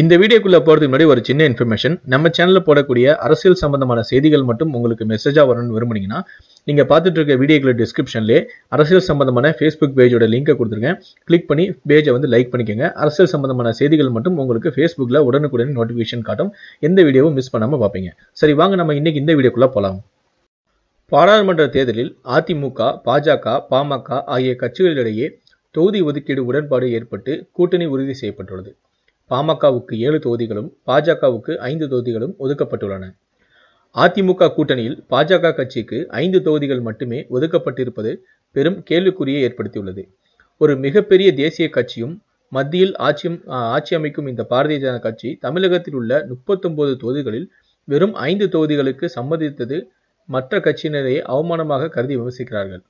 இந்த வீடியோக்குள்ள போறதுக்கு முன்னாடி ஒரு சின்ன இன்ஃபர்மேஷன் நம்ம சேனல்ல போடக்கூடிய அரசியல் சம்பந்தமான செய்திகள் மட்டும் உங்களுக்கு மெசேஜா வரணும்னு விரும்புனீங்கன்னா நீங்க பாத்துட்டு இருக்க வீடியோக்குள்ள டிஸ்கிரிப்ஷன்லேயே அரசியல் சம்பந்தமான ஃபேஸ்புக் பேஜோட லிங்கை கொடுத்துருக்கேன் கிளிக் பண்ணி பேஜை வந்து லைக் பண்ணிக்கோங்க அரசியல் சம்பந்தமான செய்திகள் மட்டும் உங்களுக்கு பேஸ்புக்ல உடனுக்குடன் நோட்டிஃபிகேஷன் காட்டும் எந்த வீடியோவும் மிஸ் பண்ணாம பார்ப்பீங்க சரி வாங்க நம்ம இன்னைக்கு இந்த வீடியோக்குள்ள போலாம் பாராளுமன்ற தேர்தலில் அதிமுக பாஜக பாமக ஆகிய கட்சிகளிடையே தொகுதி ஒதுக்கீடு உடன்பாடு ஏற்பட்டு கூட்டணி உறுதி செய்யப்பட்டுள்ளது பாமகவுக்கு ஏழு தொகுதிகளும் பாஜகவுக்கு ஐந்து தொகுதிகளும் ஒதுக்கப்பட்டுள்ளன அதிமுக கூட்டணியில் பாஜக கட்சிக்கு ஐந்து தொகுதிகள் மட்டுமே ஒதுக்கப்பட்டிருப்பது பெரும் கேள்விக்குறியை ஏற்படுத்தியுள்ளது ஒரு மிகப்பெரிய தேசிய கட்சியும் மத்தியில் ஆட்சி ஆட்சி அமைக்கும் இந்த பாரதிய ஜனதா கட்சி தமிழகத்தில் உள்ள முப்பத்தொன்பது தொகுதிகளில் வெறும் ஐந்து தொகுதிகளுக்கு சம்மதித்தது மற்ற கட்சியினரை அவமானமாக கருதி விமர்சிக்கிறார்கள்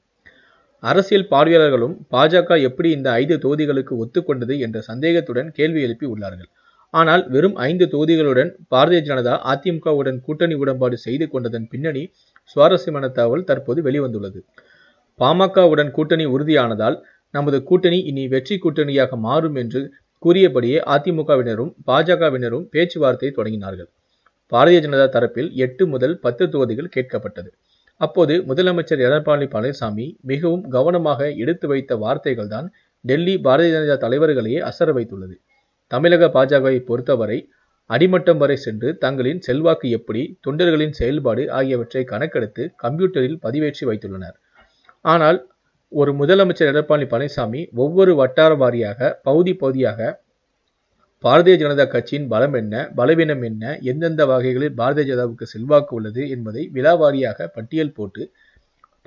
அரசியல் பார்வையாளர்களும் பாஜக எப்படி இந்த ஐந்து தொகுதிகளுக்கு ஒத்துக்கொண்டது என்ற சந்தேகத்துடன் கேள்வி எழுப்பி உள்ளார்கள் ஆனால் வெறும் ஐந்து தொகுதிகளுடன் பாரதிய ஜனதா அதிமுகவுடன் கூட்டணி உடன்பாடு செய்து கொண்டதன் பின்னணி சுவாரஸ்யமான தகவல் தற்போது வெளிவந்துள்ளது பாமகவுடன் கூட்டணி உறுதியானதால் நமது கூட்டணி இனி வெற்றி கூட்டணியாக மாறும் என்று கூறியபடியே அதிமுகவினரும் பாஜகவினரும் பேச்சுவார்த்தை தொடங்கினார்கள் பாரதிய ஜனதா தரப்பில் எட்டு முதல் பத்து தொகுதிகள் கேட்கப்பட்டது அப்போது முதலமைச்சர் எடப்பாடி பழனிசாமி மிகவும் கவனமாக எடுத்து வைத்த வார்த்தைகள் தான் டெல்லி பாரதிய ஜனதா தலைவர்களையே அசர வைத்துள்ளது தமிழக பாஜகவை பொறுத்தவரை அடிமட்டம் வரை சென்று தங்களின் செல்வாக்கு எப்படி தொண்டர்களின் செயல்பாடு ஆகியவற்றை கணக்கெடுத்து கம்ப்யூட்டரில் பதிவேற்றி வைத்துள்ளனர் ஆனால் ஒரு முதலமைச்சர் எடப்பாடி பழனிசாமி ஒவ்வொரு வட்டார வாரியாக பகுதி பகுதியாக பாரதிய ஜனதா கட்சியின் பலம் என்ன பலவீனம் என்ன எந்தெந்த வகைகளில் பாரதிய ஜனதாவுக்கு செல்வாக்கு உள்ளது என்பதை விழாவாரியாக பட்டியல் போட்டு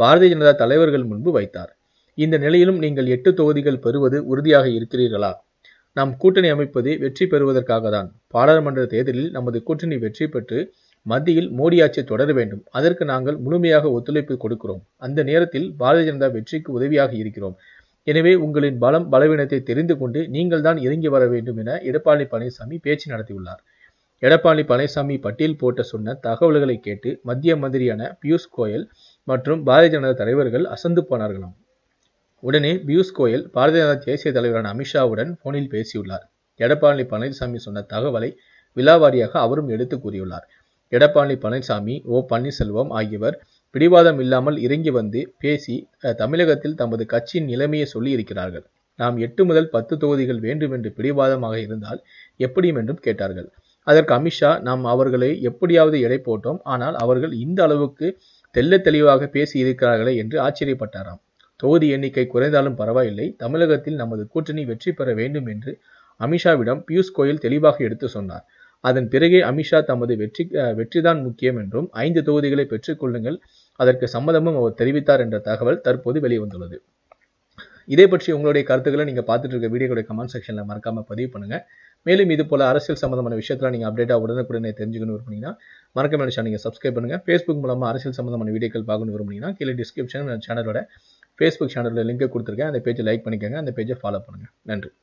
பாரதிய ஜனதா தலைவர்கள் முன்பு வைத்தார் இந்த நிலையிலும் நீங்கள் எட்டு தொகுதிகள் பெறுவது உறுதியாக இருக்கிறீர்களா நாம் கூட்டணி அமைப்பது வெற்றி பெறுவதற்காக தான் பாராளுமன்ற தேர்தலில் நமது கூட்டணி வெற்றி பெற்று மத்தியில் மோடி ஆட்சி தொடர வேண்டும் அதற்கு நாங்கள் முழுமையாக ஒத்துழைப்பு கொடுக்கிறோம் அந்த நேரத்தில் பாரதிய ஜனதா வெற்றிக்கு உதவியாக இருக்கிறோம் எனவே உங்களின் பலம் பலவீனத்தை தெரிந்து கொண்டு நீங்கள் தான் இறங்கி வர வேண்டும் என எடப்பாடி பழனிசாமி பேச்சு நடத்தியுள்ளார் எடப்பாடி பழனிசாமி பட்டியல் போட்ட சொன்ன தகவல்களை கேட்டு மத்திய மந்திரியான பியூஷ் கோயல் மற்றும் பாரதிய ஜனதா தலைவர்கள் அசந்து போனார்களாம் உடனே பியூஷ் கோயல் பாரதிய ஜனதா தேசிய தலைவரான அமித்ஷாவுடன் போனில் பேசியுள்ளார் எடப்பாடி பழனிசாமி சொன்ன தகவலை விழாவாரியாக அவரும் எடுத்து கூறியுள்ளார் எடப்பாடி பழனிசாமி ஓ பன்னீர்செல்வம் ஆகியவர் பிடிவாதம் இல்லாமல் இறங்கி வந்து பேசி தமிழகத்தில் தமது கட்சியின் நிலைமையை சொல்லி இருக்கிறார்கள் நாம் எட்டு முதல் பத்து தொகுதிகள் வேண்டும் என்று பிடிவாதமாக இருந்தால் எப்படியும் என்றும் கேட்டார்கள் அதற்கு அமித்ஷா நாம் அவர்களை எப்படியாவது எடை போட்டோம் ஆனால் அவர்கள் இந்த அளவுக்கு தெல்ல தெளிவாக பேசி இருக்கிறார்களே என்று ஆச்சரியப்பட்டாராம் தொகுதி எண்ணிக்கை குறைந்தாலும் பரவாயில்லை தமிழகத்தில் நமது கூட்டணி வெற்றி பெற வேண்டும் என்று அமித்ஷாவிடம் பியூஷ் கோயல் தெளிவாக எடுத்து சொன்னார் அதன் பிறகே அமித்ஷா தமது வெற்றி வெற்றிதான் முக்கியம் என்றும் ஐந்து தொகுதிகளை பெற்றுக்கொள்ளுங்கள் அதற்கு சம்மதமும் அவர் தெரிவித்தார் என்ற தகவல் தற்போது வெளிவந்துள்ளது இதை பற்றி உங்களுடைய கருத்துக்களை நீங்கள் பார்த்துட்டு இருக்க வீடியோடைய கமெண்ட் செக்ஷனில் மறக்காமல் பதிவு பண்ணுங்கள் மேலும் இது போல அரசியல் சம்பந்தமான விஷயத்தில் நீங்கள் அப்டேட்டாக உடனுக்குடனே தெரிஞ்சுக்கணும் விரும்புனீங்கன்னா மறக்காம நீங்கள் சப்ஸ்கிரைப் பண்ணுங்கள் ஃபேஸ்புக் மூலமாக அரசியல் சம்மந்தமான வீடியோக்கள் பார்க்கணும் விரும்புனீங்கன்னா கீழே டிஸ்கிரிப்ஷன் சேனலோட ஃபேஸ்புக் சேனலில் லிங்க் கொடுத்துருக்கேன் அந்த பேஜை லைக் பண்ணிக்கோங்க அந்த பேஜை ஃபாலோ பண்ணுங்கள் நன்றி